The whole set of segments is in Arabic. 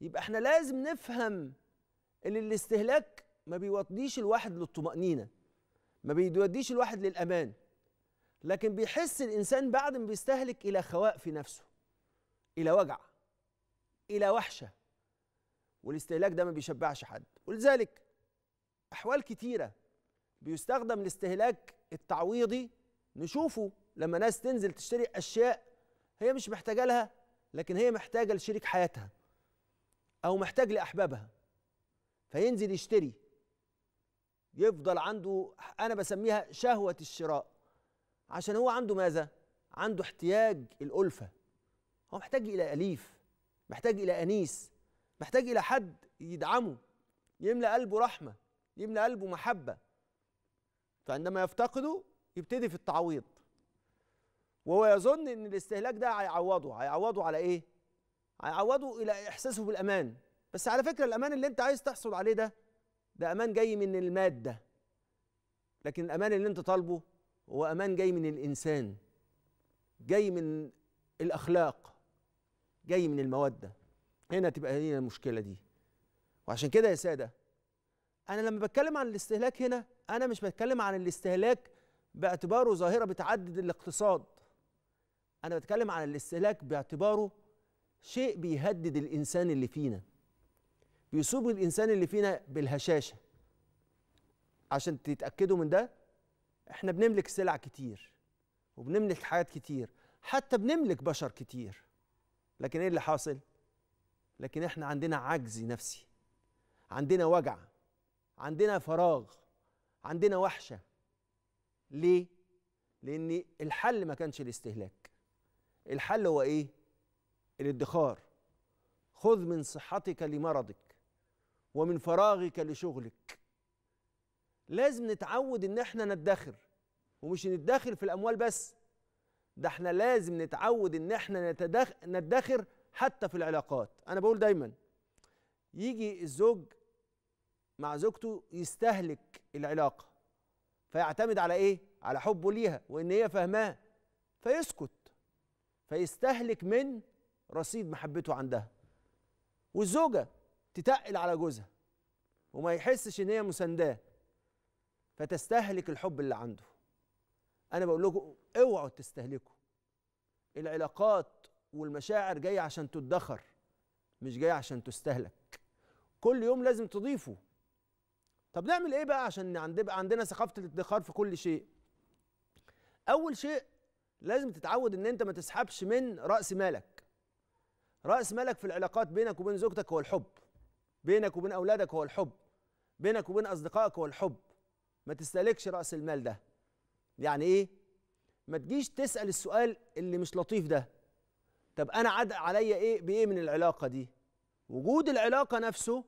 يبقى احنا لازم نفهم ان الاستهلاك ما بيوديش الواحد للطمأنينة ما بيوديش الواحد للأمان لكن بيحس الإنسان بعد ما بيستهلك إلى خواء في نفسه إلى وجع إلى وحشة والاستهلاك ده ما بيشبعش حد ولذلك أحوال كتيرة بيستخدم الاستهلاك التعويضي نشوفه لما ناس تنزل تشتري أشياء هي مش محتاجة لها لكن هي محتاجة لشريك حياتها او محتاج لاحبابها فينزل يشتري يفضل عنده انا بسميها شهوه الشراء عشان هو عنده ماذا عنده احتياج الالفه هو محتاج الى اليف محتاج الى انيس محتاج الى حد يدعمه يملى قلبه رحمه يملى قلبه محبه فعندما يفتقده يبتدي في التعويض وهو يظن ان الاستهلاك ده هيعوضه هيعوضه على ايه عوضه الى احساسه بالامان بس على فكره الامان اللي انت عايز تحصل عليه ده ده امان جاي من الماده لكن الامان اللي انت طالبه هو امان جاي من الانسان جاي من الاخلاق جاي من الموده هنا تبقى هنا المشكله دي وعشان كده يا ساده انا لما بتكلم عن الاستهلاك هنا انا مش بتكلم عن الاستهلاك باعتباره ظاهره بتعدد الاقتصاد انا بتكلم عن الاستهلاك باعتباره شيء بيهدد الانسان اللي فينا بيصيب الانسان اللي فينا بالهشاشه عشان تتاكدوا من ده احنا بنملك سلع كتير وبنملك حاجات كتير حتى بنملك بشر كتير لكن ايه اللي حاصل لكن احنا عندنا عجز نفسي عندنا وجع عندنا فراغ عندنا وحشه ليه لان الحل ما كانش الاستهلاك الحل هو ايه الادخار خذ من صحتك لمرضك ومن فراغك لشغلك لازم نتعود ان احنا ندخر ومش ندخر في الاموال بس ده احنا لازم نتعود ان احنا ندخر حتى في العلاقات انا بقول دايما يجي الزوج مع زوجته يستهلك العلاقه فيعتمد على ايه على حبه ليها وان هي فاهماه فيسكت فيستهلك من رصيد محبته عندها والزوجة تتقل على جوزها وما يحسش ان هي مسانداه فتستهلك الحب اللي عنده انا بقول لكم اوعوا تستهلكوا العلاقات والمشاعر جايه عشان تدخر مش جايه عشان تستهلك كل يوم لازم تضيفه طب نعمل ايه بقى عشان عندنا ثقافه الادخار في كل شيء اول شيء لازم تتعود ان انت ما تسحبش من راس مالك راس مالك في العلاقات بينك وبين زوجتك هو الحب بينك وبين اولادك هو الحب بينك وبين اصدقائك هو الحب ما تستهلكش راس المال ده يعني ايه ما تجيش تسال السؤال اللي مش لطيف ده طب انا عد عليا ايه بايه من العلاقه دي وجود العلاقه نفسه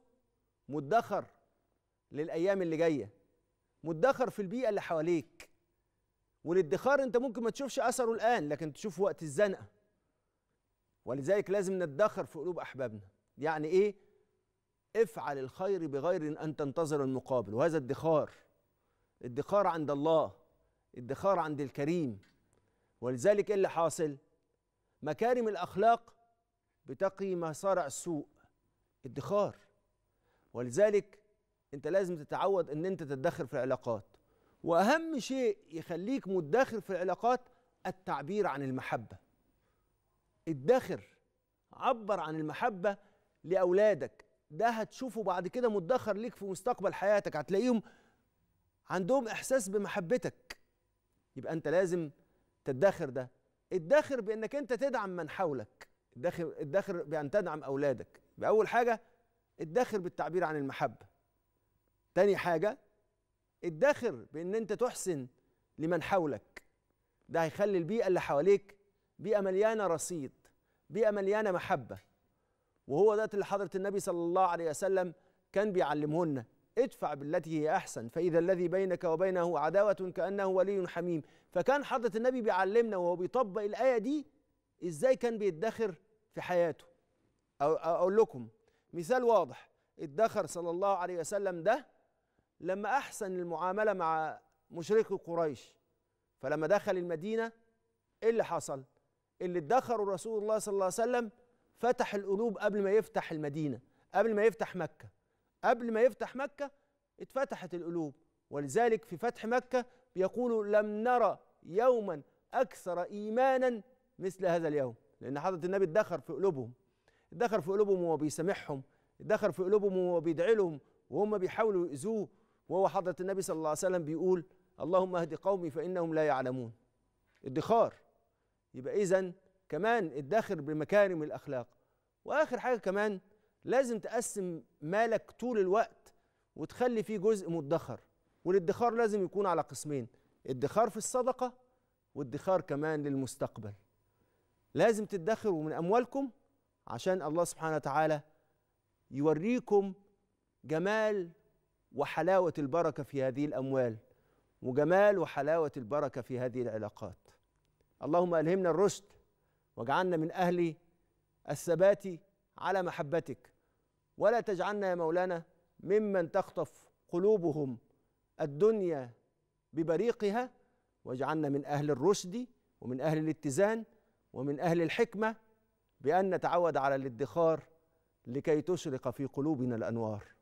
مدخر للايام اللي جايه مدخر في البيئه اللي حواليك والادخار انت ممكن ما تشوفش اثره الان لكن تشوف وقت الزنقه ولذلك لازم نتدخر في قلوب أحبابنا يعني إيه؟ افعل الخير بغير أن تنتظر المقابل وهذا ادخار ادخار عند الله ادخار عند الكريم ولذلك إيه اللي حاصل؟ مكارم الأخلاق بتقي مصارع السوء ادخار ولذلك انت لازم تتعود ان انت تدخر في العلاقات واهم شيء يخليك مدخر في العلاقات التعبير عن المحبه ادخر عبر عن المحبة لأولادك ده هتشوفه بعد كده مدخر ليك في مستقبل حياتك هتلاقيهم عندهم إحساس بمحبتك يبقى أنت لازم تدخر ده ادخر بأنك أنت تدعم من حولك ادخر, ادخر بأن تدعم أولادك بأول حاجة ادخر بالتعبير عن المحبة تاني حاجة ادخر بأن أنت تحسن لمن حولك ده هيخلي البيئة اللي حواليك بيئة مليانة رصيد بيئة مليانة محبة وهو ده اللي حضرة النبي صلى الله عليه وسلم كان بيعلمهن ادفع بالتي هي أحسن فإذا الذي بينك وبينه عداوة كأنه ولي حميم فكان حضرة النبي بيعلمنا وهو بيطبق الآية دي إزاي كان بيدخر في حياته أو أقول لكم مثال واضح ادخر صلى الله عليه وسلم ده لما أحسن المعاملة مع مشركي قريش فلما دخل المدينة إيه اللي حصل؟ اللي ادخروا رسول الله صلى الله عليه وسلم فتح القلوب قبل ما يفتح المدينة قبل ما يفتح مكة قبل ما يفتح مكة اتفتحت القلوب ولذلك في فتح مكة بيقولوا لم نرى يوما أكثر إيمانا مثل هذا اليوم لأن حضرة النبي ادخر في قلوبهم ادخر في قلوبهم وهو بيسامحهم ادخر في قلوبهم وهو بيدعي لهم وهم بيحاولوا يؤذوه وهو حضرة النبي صلى الله عليه وسلم بيقول اللهم اهد قومي فإنهم لا يعلمون ادخار يبقى إذا كمان ادخر بمكارم الأخلاق وآخر حاجة كمان لازم تقسم مالك طول الوقت وتخلي فيه جزء مدخر والادخار لازم يكون على قسمين ادخار في الصدقة وادخار كمان للمستقبل لازم تدخروا من أموالكم عشان الله سبحانه وتعالى يوريكم جمال وحلاوة البركة في هذه الأموال وجمال وحلاوة البركة في هذه العلاقات اللهم الهمنا الرشد واجعلنا من اهل الثبات على محبتك ولا تجعلنا يا مولانا ممن تخطف قلوبهم الدنيا ببريقها واجعلنا من اهل الرشد ومن اهل الاتزان ومن اهل الحكمه بان نتعود على الادخار لكي تشرق في قلوبنا الانوار